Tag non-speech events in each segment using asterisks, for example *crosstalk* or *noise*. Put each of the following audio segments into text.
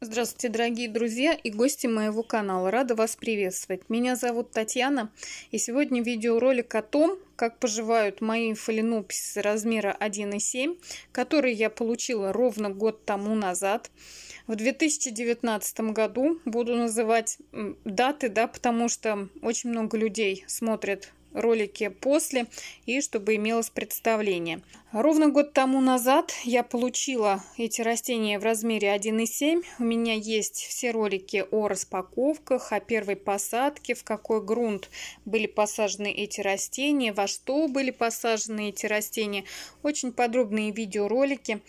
Здравствуйте, дорогие друзья и гости моего канала. Рада вас приветствовать. Меня зовут Татьяна, и сегодня видеоролик о том, как поживают мои фаленопсисы размера 1,7, которые я получила ровно год тому назад. В 2019 году буду называть даты, да, потому что очень много людей смотрят ролики после и чтобы имелось представление. Ровно год тому назад я получила эти растения в размере 1,7. У меня есть все ролики о распаковках, о первой посадке, в какой грунт были посажены эти растения, во что были посажены эти растения. Очень подробные видеоролики.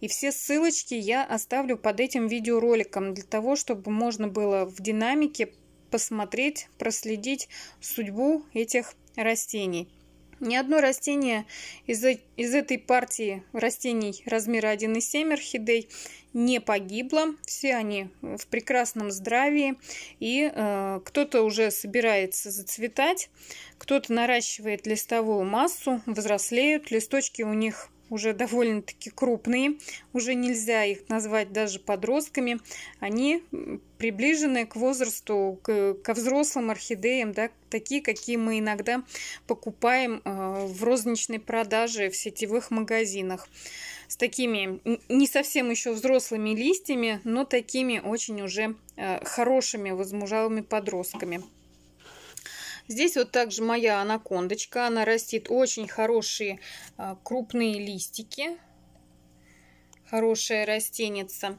И все ссылочки я оставлю под этим видеороликом для того, чтобы можно было в динамике посмотреть, проследить судьбу этих растений. Ни одно растение из, э, из этой партии растений размера 1,7 орхидей не погибло. Все они в прекрасном здравии. И э, кто-то уже собирается зацветать, кто-то наращивает листовую массу, взрослеют, листочки у них уже довольно-таки крупные, уже нельзя их назвать даже подростками, они приближены к возрасту, к, ко взрослым орхидеям, да, такие, какие мы иногда покупаем э, в розничной продаже в сетевых магазинах с такими не совсем еще взрослыми листьями, но такими очень уже э, хорошими возмужалыми подростками. Здесь вот также моя анакондочка. Она растит очень хорошие а, крупные листики. Хорошая растеница.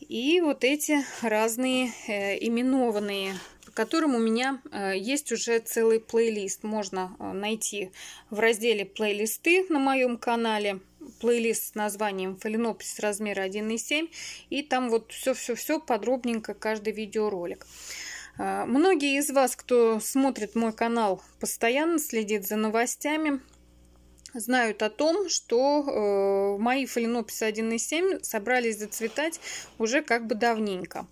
И вот эти разные э, именованные которым у меня э, есть уже целый плейлист. Можно э, найти в разделе «Плейлисты» на моем канале плейлист с названием «Фаленопсис размера 1,7». И там вот все-все-все подробненько каждый видеоролик. А, многие из вас, кто смотрит мой канал, постоянно следит за новостями, знают о том, что э, мои фаленописы 1.7 собрались зацветать уже как бы давненько.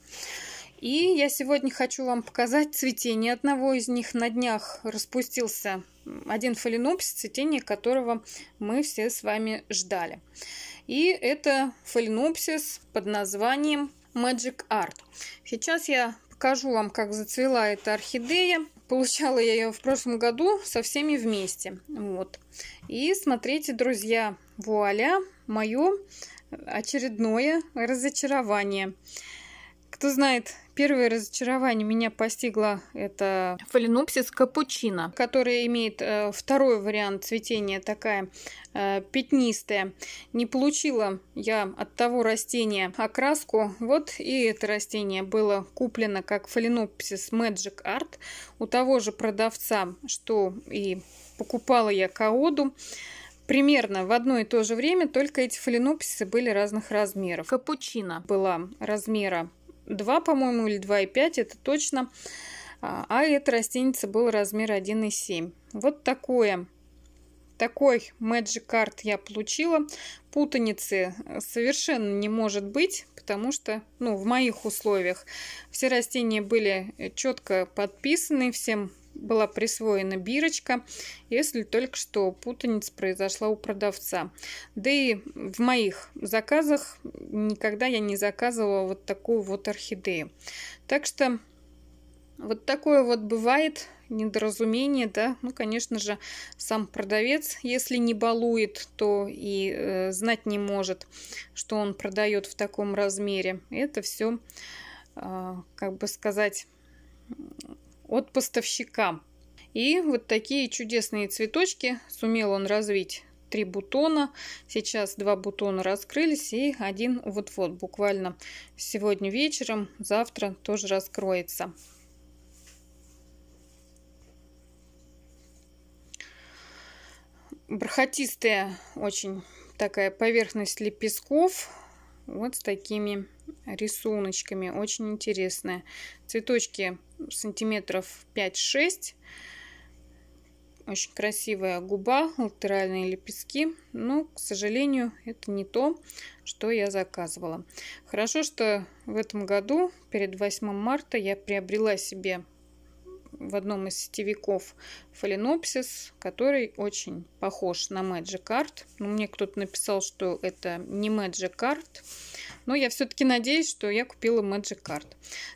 И я сегодня хочу вам показать цветение одного из них. На днях распустился один фаленопсис, цветение которого мы все с вами ждали. И это фаленопсис под названием Magic Art. Сейчас я Покажу вам, как зацвела эта орхидея. Получала я ее в прошлом году со всеми вместе. Вот. И смотрите, друзья, вуаля, мое очередное разочарование. Кто знает, Первое разочарование меня постигло это фаленупсис капучино, которая имеет э, второй вариант цветения, такая э, пятнистая. Не получила я от того растения окраску. Вот и это растение было куплено как фаленопсис Magic Art у того же продавца, что и покупала я каоду. Примерно в одно и то же время, только эти фаленопсисы были разных размеров. Капучино была размера 2, по-моему, или 2,5, это точно. А, а эта растеница был размер 1,7. Вот такое. Такой Magic Card я получила. Путаницы э, совершенно не может быть, потому что, ну, в моих условиях все растения были э, четко подписаны, всем была присвоена бирочка, если только что путаница произошла у продавца. Да и в моих заказах никогда я не заказывала вот такую вот орхидею. Так что вот такое вот бывает недоразумение, да, ну, конечно же, сам продавец, если не балует, то и э, знать не может, что он продает в таком размере. Это все, э, а, как бы сказать, от поставщика. И вот такие чудесные цветочки сумел он развить. Три бутона. Сейчас два бутона раскрылись и один вот-вот буквально сегодня вечером, завтра тоже раскроется. Бархатистая очень такая поверхность лепестков. Вот с такими рисуночками. Очень интересная. Цветочки сантиметров 5-6. Очень красивая губа, латеральные лепестки. Но, к сожалению, это не то, что я заказывала. Хорошо, что в этом году, перед 8 марта, я приобрела себе в одном из сетевиков фаленопсис, который очень похож на Magic Art. Ну, мне кто-то написал, что это не Magic Art, но я все-таки надеюсь, что я купила Magic Art.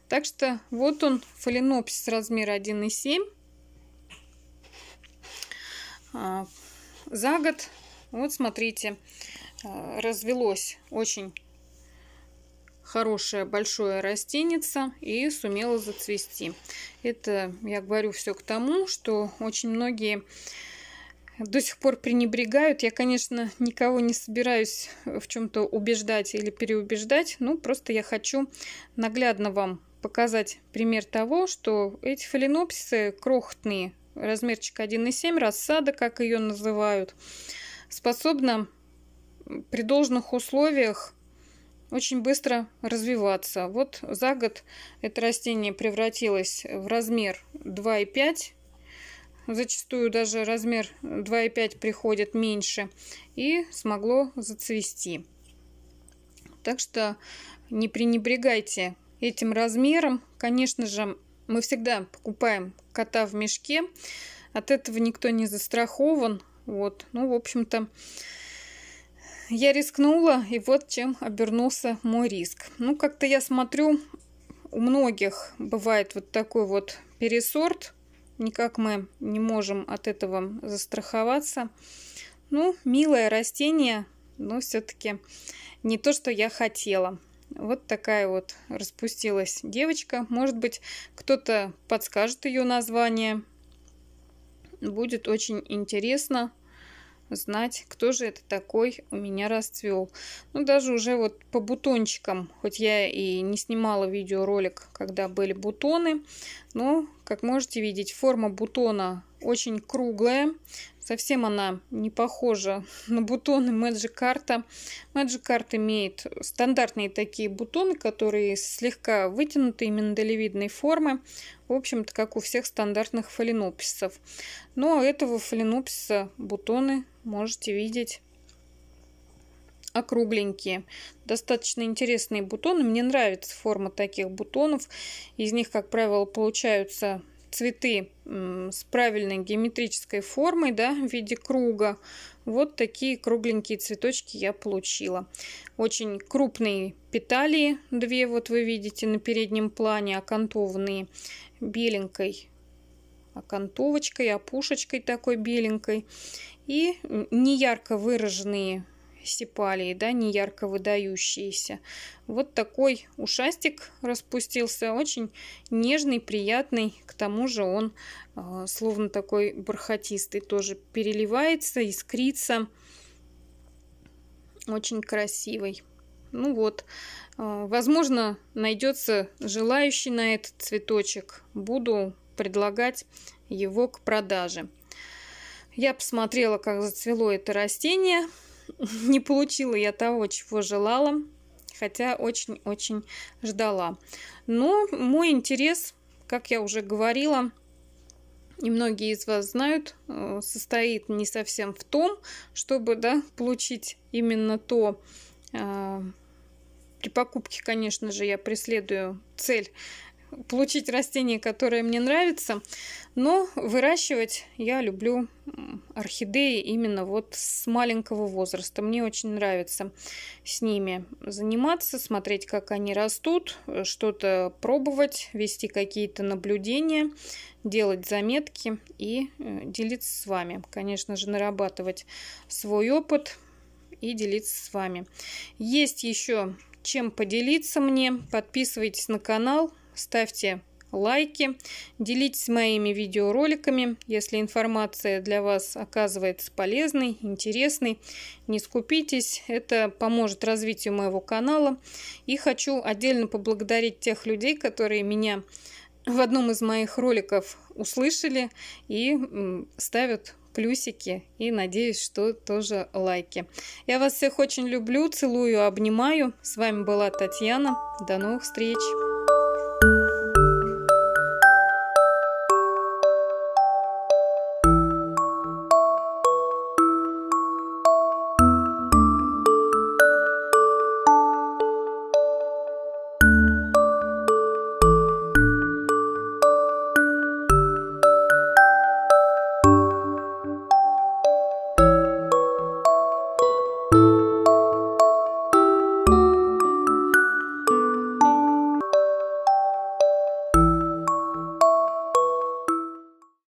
Так что вот он, фаленопсис размера 1,7. За год, вот смотрите, а, развелось очень хорошая большое растеница и сумела зацвести. Это я говорю все к тому, что очень многие до сих пор пренебрегают. Я, конечно, никого не собираюсь в чем-то убеждать или переубеждать, но ну, просто я хочу наглядно вам показать пример того, что эти фаленопсисы крохотные, размерчик 1,7, рассада, как ее называют, способна при должных условиях очень быстро развиваться. Вот за год это растение превратилось в размер 2,5 зачастую даже размер 2,5 приходит меньше, и смогло зацвести. Так что не пренебрегайте этим размером. Конечно же, мы всегда покупаем кота в мешке, от этого никто не застрахован. Вот, ну, в общем-то, я рискнула, и вот чем обернулся мой риск. Ну, как-то я смотрю, у многих бывает вот такой вот пересорт. Никак мы не можем от этого застраховаться. Ну, милое растение, но все-таки не то, что я хотела. Вот такая вот распустилась девочка. Может быть, кто-то подскажет ее название. Будет очень интересно знать, кто же это такой у меня расцвел. Ну, даже уже вот по бутончикам, хоть я и не снимала видеоролик, когда были бутоны, но, как можете видеть, форма бутона очень круглая. Совсем она не похожа *laughs* на бутоны Magic Карта Magic Card имеет стандартные такие бутоны, которые слегка вытянутые, миндалевидной формы. В общем-то, как у всех стандартных фаленописцев. Но у этого фаленопсиса бутоны можете видеть округленькие. Достаточно интересные бутоны. Мне нравится форма таких бутонов. Из них, как правило, получаются цветы с правильной геометрической формой да, в виде круга. Вот такие кругленькие цветочки я получила. Очень крупные петалии, две вот вы видите на переднем плане, окантованные беленькой окантовочкой, опушечкой такой беленькой. И неярко выраженные сепалии, да, не ярко выдающиеся. Вот такой ушастик распустился, очень нежный, приятный, к тому же он э, словно такой бархатистый, тоже переливается, искрится, очень красивый. Ну вот, э, возможно, найдется желающий на этот цветочек. Буду предлагать его к продаже. Я посмотрела, как зацвело это растение. *laughs* не получила я того, чего желала, хотя очень-очень ждала. Но ну, мой интерес, как я уже говорила, и многие из вас знают, э, состоит не совсем в том, чтобы да, получить именно то. А, при покупке, конечно же, я преследую цель получить растение, которое мне нравится, но выращивать я люблю орхидеи именно вот с маленького возраста. Мне очень нравится с ними заниматься, смотреть, как они растут, что-то пробовать, вести какие-то наблюдения, делать заметки и э, делиться с вами. Конечно же, нарабатывать свой опыт и делиться с вами. Есть еще чем поделиться мне. Подписывайтесь на канал, ставьте лайки, делитесь моими видеороликами, если информация для вас оказывается полезной, интересной. Не скупитесь, это поможет развитию моего канала. И хочу отдельно поблагодарить тех людей, которые меня в одном из моих роликов услышали и ставят плюсики и надеюсь, что тоже лайки. Я вас всех очень люблю, целую, обнимаю. С вами была Татьяна. До новых встреч!